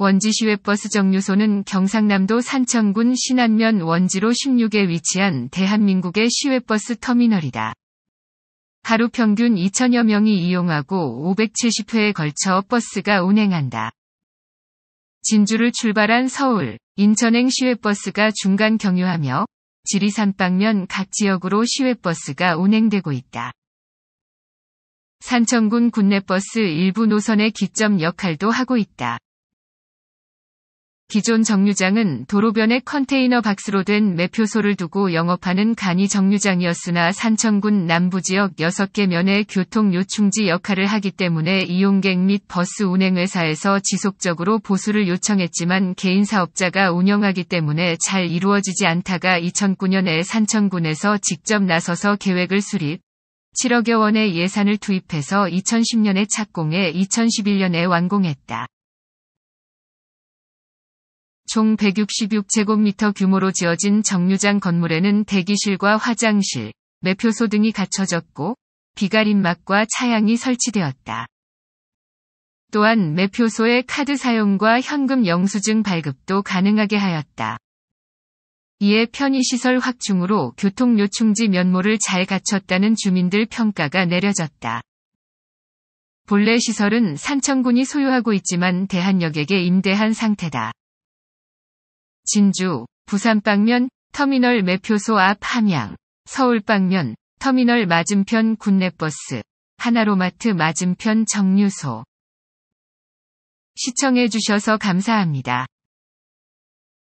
원지시외 버스 정류소는 경상남도 산청군 신안면 원지로 16에 위치한 대한민국의 시외버스 터미널이다. 하루 평균 2천여 명이 이용하고 570회에 걸쳐 버스가 운행한다. 진주를 출발한 서울, 인천행 시외버스가 중간 경유하며 지리산방면 각 지역으로 시외버스가 운행되고 있다. 산청군 군내버스 일부 노선의 기점 역할도 하고 있다. 기존 정류장은 도로변에 컨테이너 박스로 된 매표소를 두고 영업하는 간이 정류장이었으나 산천군 남부지역 6개 면의 교통 요충지 역할을 하기 때문에 이용객 및 버스 운행회사에서 지속적으로 보수를 요청했지만 개인 사업자가 운영하기 때문에 잘 이루어지지 않다가 2009년에 산천군에서 직접 나서서 계획을 수립, 7억여 원의 예산을 투입해서 2010년에 착공해 2011년에 완공했다. 총 166제곱미터 규모로 지어진 정류장 건물에는 대기실과 화장실, 매표소 등이 갖춰졌고 비가림막과 차양이 설치되었다. 또한 매표소의 카드 사용과 현금 영수증 발급도 가능하게 하였다. 이에 편의시설 확충으로 교통요충지 면모를 잘 갖췄다는 주민들 평가가 내려졌다. 본래 시설은 산청군이 소유하고 있지만 대한역에게 임대한 상태다. 진주, 부산방면, 터미널 매표소 앞 함양, 서울방면, 터미널 맞은편 군내버스, 하나로마트 맞은편 정류소. 시청해주셔서 감사합니다.